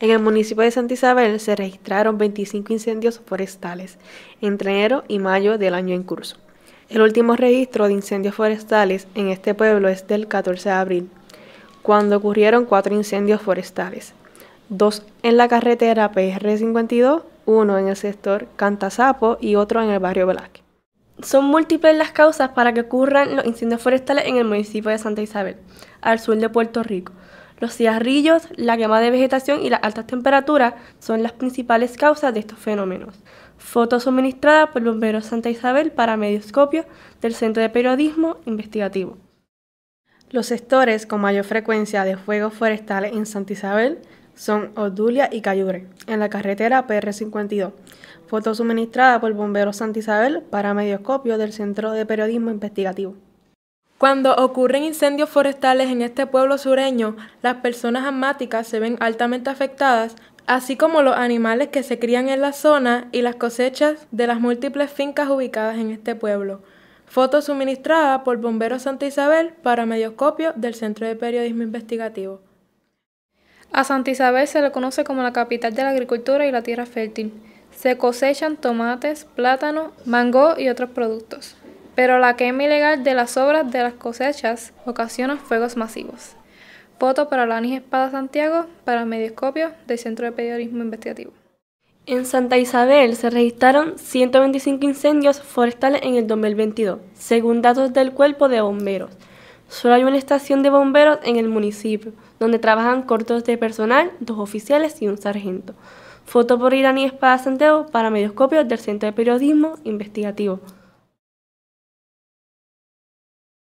En el municipio de Santa Isabel se registraron 25 incendios forestales entre enero y mayo del año en curso. El último registro de incendios forestales en este pueblo es del 14 de abril, cuando ocurrieron cuatro incendios forestales, dos en la carretera PR52, uno en el sector Cantazapo y otro en el barrio Velázquez. Son múltiples las causas para que ocurran los incendios forestales en el municipio de Santa Isabel, al sur de Puerto Rico. Los cigarrillos, la quema de vegetación y las altas temperaturas son las principales causas de estos fenómenos. Foto suministrada por Bombero Santa Isabel para Medioscopio del Centro de Periodismo Investigativo. Los sectores con mayor frecuencia de fuegos forestales en Santa Isabel son Ordulia y Cayure, en la carretera PR52. Foto suministrada por Bombero Santa Isabel para Medioscopio del Centro de Periodismo Investigativo. Cuando ocurren incendios forestales en este pueblo sureño, las personas asmáticas se ven altamente afectadas, así como los animales que se crían en la zona y las cosechas de las múltiples fincas ubicadas en este pueblo. Foto suministrada por Bombero Santa Isabel para Medioscopio del Centro de Periodismo Investigativo. A Santa Isabel se le conoce como la capital de la agricultura y la tierra fértil. Se cosechan tomates, plátano, mango y otros productos pero la quema ilegal de las obras de las cosechas ocasiona fuegos masivos. Foto para Lanis Espada Santiago para Medioscopio del Centro de Periodismo Investigativo. En Santa Isabel se registraron 125 incendios forestales en el 2022, según datos del Cuerpo de Bomberos. Solo hay una estación de bomberos en el municipio, donde trabajan cortos de personal, dos oficiales y un sargento. Foto por Irani Espada Santiago para Medioscopio del Centro de Periodismo Investigativo.